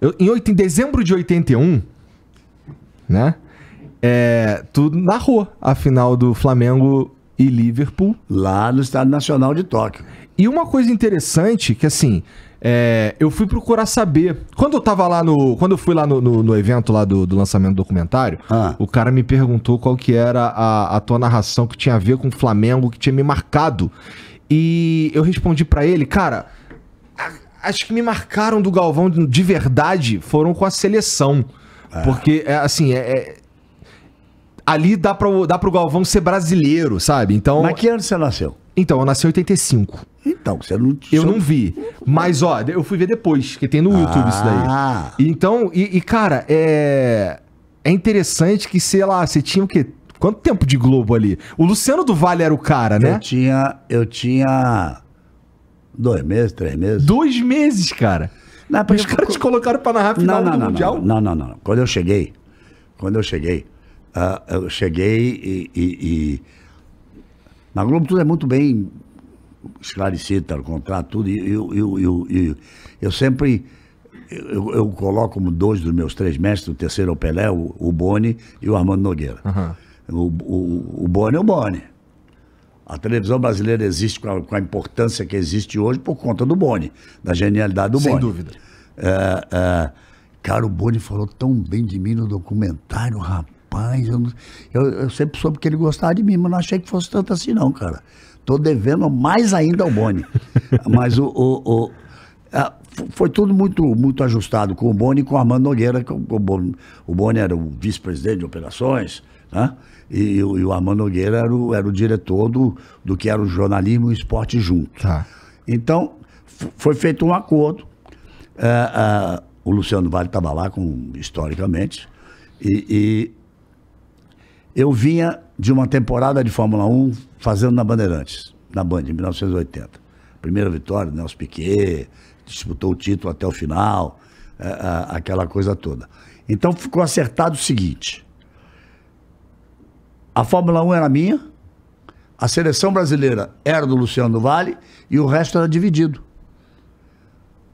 Eu, em, 8, em dezembro de 81, né? É, tu narrou a final do Flamengo e Liverpool. Lá no Estádio Nacional de Tóquio. E uma coisa interessante que assim. É, eu fui procurar saber. Quando eu tava lá no. Quando eu fui lá no, no, no evento lá do, do, lançamento do documentário, ah. o cara me perguntou qual que era a, a tua narração que tinha a ver com o Flamengo, que tinha me marcado. E eu respondi para ele, cara, Acho que me marcaram do Galvão de verdade foram com a seleção. É. Porque, é, assim, é, é, ali dá, para dá pro Galvão ser brasileiro, sabe? Então. Mas que ano você nasceu? Então, eu nasci em 85. Então, você não. É eu não vi. Mas, ó, eu fui ver depois, que tem no ah. YouTube isso daí. Então, e, e, cara, é. É interessante que, sei lá, você tinha o quê? Quanto tempo de Globo ali? O Luciano do Vale era o cara, né? Eu tinha. Eu tinha. Dois meses, três meses. Dois meses, cara. Não, Os caras te colocaram pra narrar a final não, não, do não, Mundial? Não, não, não, não. Quando eu cheguei, quando eu cheguei, uh, eu cheguei e, e, e, Na Globo tudo é muito bem esclarecido, tá, o contrato, tudo. E eu, eu, eu, eu, eu sempre... Eu, eu, coloco como dois dos meus três mestres, o terceiro é o Pelé, o, o Boni e o Armando Nogueira. Uhum. O, o, o Boni é o Boni. A televisão brasileira existe com a, com a, importância que existe hoje por conta do Boni, da genialidade do Sem Boni. Sem dúvida. É, é, cara, o Boni falou tão bem de mim no documentário, rapaz. Eu, eu, eu, sempre soube que ele gostava de mim, mas não achei que fosse tanto assim, não, cara. Tô devendo mais ainda ao Boni. mas o, o, o é, foi tudo muito, muito ajustado com o Boni e com o Armando Nogueira. Que o, o, Boni, o Boni era o vice-presidente de operações né? E, e, o Amando Nogueira era o, era o diretor do, do que era o jornalismo e o esporte junto. Tá. Então, foi feito um acordo. É, é, o Luciano Vale estava lá com, historicamente. E, e, eu vinha de uma temporada de Fórmula 1 fazendo na Bandeirantes, na Band, em 1980. Primeira vitória, Nelson Piquet, disputou o título até o final, é, aquela coisa toda. Então ficou acertado o seguinte: a Fórmula 1 era minha, a seleção brasileira era do Luciano Vale e o resto era dividido.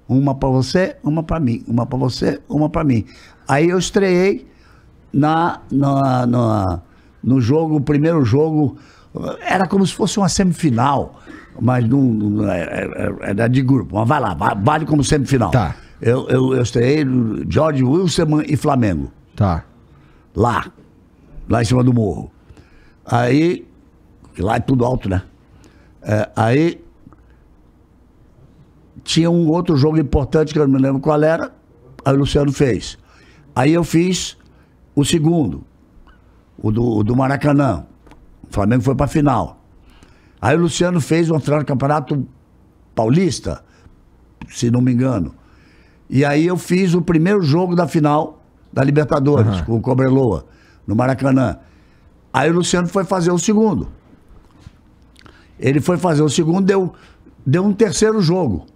Uma para você, uma para mim, uma para você, uma para mim. Aí eu estreiei na, na, na, no jogo, o primeiro jogo, era como se fosse uma semifinal, mas não, não era, é, é, é, de grupo. Mas vai lá, vale como semifinal. Tá. Eu, eu, eu estreiei George Wilson e Flamengo. Tá. Lá, lá em cima do morro. Aí, lá é tudo alto, né? É, aí tinha um outro jogo importante que eu não me lembro qual era, aí o Luciano fez. Aí eu fiz o segundo, o do, o do Maracanã. O Flamengo foi pra final. Aí o Luciano fez o final do Campeonato Paulista, se não me engano. E aí eu fiz o primeiro jogo da final da Libertadores, uhum. com o Cobreloa, no Maracanã. Aí o Luciano foi fazer o segundo. Ele foi fazer o segundo, deu, deu um terceiro jogo.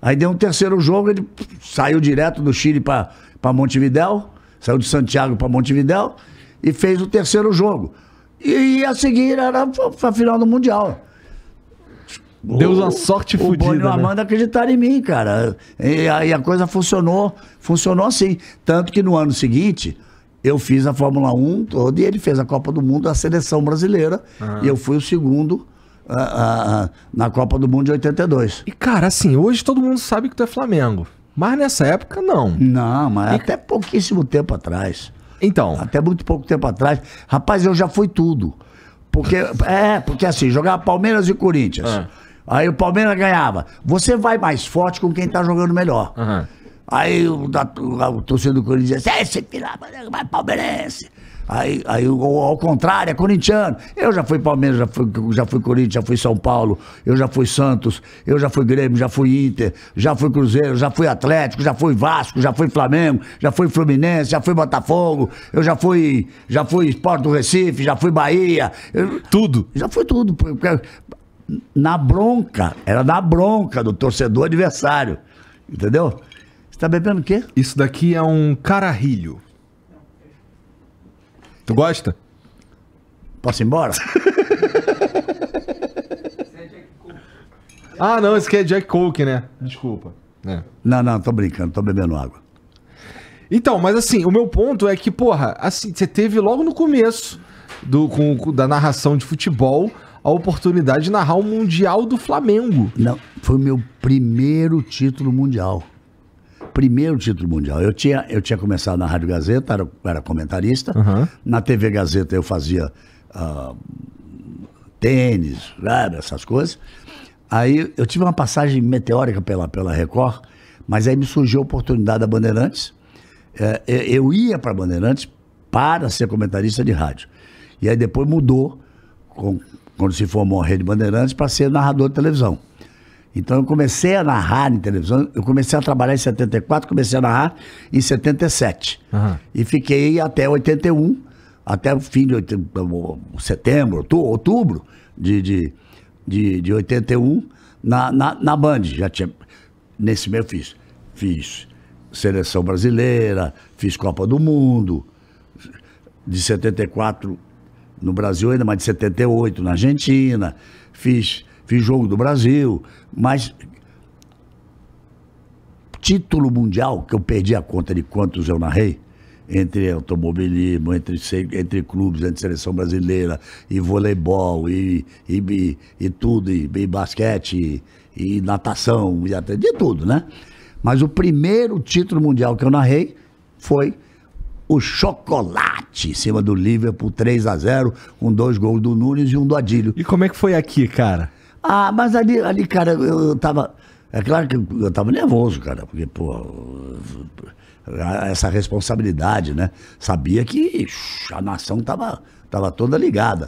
Aí deu um terceiro jogo, ele saiu direto do Chile para Montevidéu, saiu de Santiago para Montevidéu e fez o terceiro jogo. E, e a seguir era a final do Mundial. Deus a sorte o, fodida. O né? Boni Amanda né? em mim, cara. E aí a coisa funcionou, funcionou assim. Tanto que no ano seguinte, eu fiz a Fórmula 1 toda e ele fez a Copa do Mundo, a seleção brasileira. Ah. E eu fui o segundo uh, uh, na Copa do Mundo de 82. E, cara, assim, hoje todo mundo sabe que tu é Flamengo. Mas nessa época, não. Não, mas e... até pouquíssimo tempo atrás. Então. Até muito pouco tempo atrás. Rapaz, eu já fui tudo. Porque, é, porque assim, jogava Palmeiras e Corinthians. Aí o Palmeiras ganhava. Você vai mais forte com quem tá jogando melhor. Uhum. Aí o, da, o, o torcedor do Corinthians disse, é, esse pirata, vai palmeirense. Aí, aí ao contrário, é corintiano. Eu já fui Palmeiras, já fui, já fui Corinthians, já fui São Paulo, eu já fui Santos, eu já fui Grêmio, já fui Inter, já fui Cruzeiro, já fui Atlético, já fui Vasco, já fui Flamengo, já fui Fluminense, já fui Botafogo, eu já fui, já fui Sport do Recife, já fui Bahia. Eu, tudo? Já fui tudo. Na bronca, era na bronca do torcedor adversário. Entendeu? Você tá bebendo o quê? Isso daqui é um cararrilho. Tu gosta? Posso ir embora? ah, não, esse aqui é Jack Coke, né? Desculpa. É. Não, não, tô brincando, tô bebendo água. Então, mas assim, o meu ponto é que, porra, assim, você teve logo no começo do, com, da narração de futebol a oportunidade de narrar o Mundial do Flamengo. Não, foi meu primeiro título mundial primeiro título mundial. Eu tinha, eu tinha começado na Rádio Gazeta, era, era comentarista. Uhum. Na TV Gazeta eu fazia uh, tênis, essas coisas. Aí eu tive uma passagem meteórica pela, pela Record, mas aí me surgiu a oportunidade da Bandeirantes. É, é eu ia para Bandeirantes para ser comentarista de rádio. E aí depois mudou, com, quando se formou a Rede Bandeirantes, para ser narrador de televisão. Então eu comecei a narrar em televisão, eu comecei a trabalhar em 74, comecei a narrar em 77. Uhum. E fiquei até 81, até o fim de setembro, outubro de, de, de, de 81, na, na, na Band. Já tinha, nesse meio eu fiz. Fiz seleção brasileira, fiz Copa do Mundo, de 74 no Brasil ainda, mas de 78 na Argentina, fiz fiz jogo do Brasil, mas título mundial, que eu perdi a conta de quantos eu narrei, entre automobilismo, entre, entre clubes, entre seleção brasileira, e voleibol, e, e, e, e tudo, e, e basquete, e, natação, e até, de tudo, né? Mas o primeiro título mundial que eu narrei foi o chocolate em cima do Liverpool 3 a 0 com dois gols do Nunes e um do Adílio. E como é que foi aqui, cara? Ah, mas ali, ali cara, eu, eu tava. É claro que eu tava nervoso, cara, porque, pô, essa responsabilidade, né? Sabia que a nação tava, tava toda ligada.